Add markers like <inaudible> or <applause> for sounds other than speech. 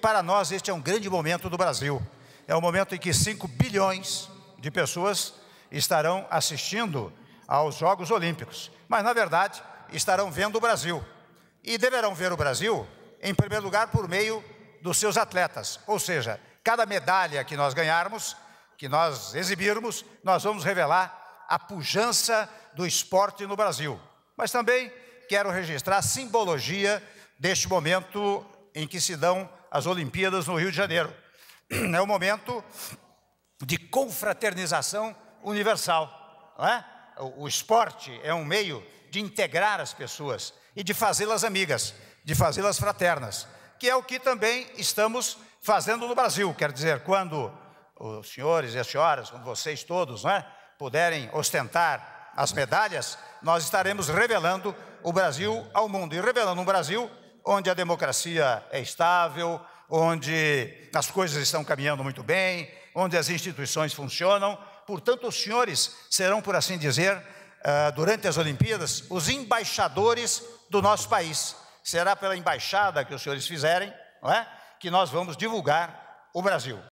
Para nós, este é um grande momento do Brasil. É o um momento em que 5 bilhões de pessoas estarão assistindo aos Jogos Olímpicos, mas, na verdade, estarão vendo o Brasil. E deverão ver o Brasil, em primeiro lugar, por meio dos seus atletas. Ou seja, cada medalha que nós ganharmos, que nós exibirmos, nós vamos revelar a pujança do esporte no Brasil. Mas também quero registrar a simbologia deste momento em que se dão as Olimpíadas no Rio de Janeiro. <clears throat> É um momento de confraternização universal. Não é? o, esporte é um meio de integrar as pessoas e de fazê-las amigas, de fazê-las fraternas, que é o que também estamos fazendo no Brasil. Quer dizer, quando os senhores e as senhoras, quando vocês todos, não é, puderem ostentar as medalhas, nós estaremos revelando o Brasil ao mundo. E revelando um Brasil onde a democracia é estável, onde as coisas estão caminhando muito bem, onde as instituições funcionam. Portanto, os senhores serão, por assim dizer, eh, durante as Olimpíadas, os embaixadores do nosso país. Será pela embaixada que os senhores fizerem, não é? Que nós vamos divulgar o Brasil.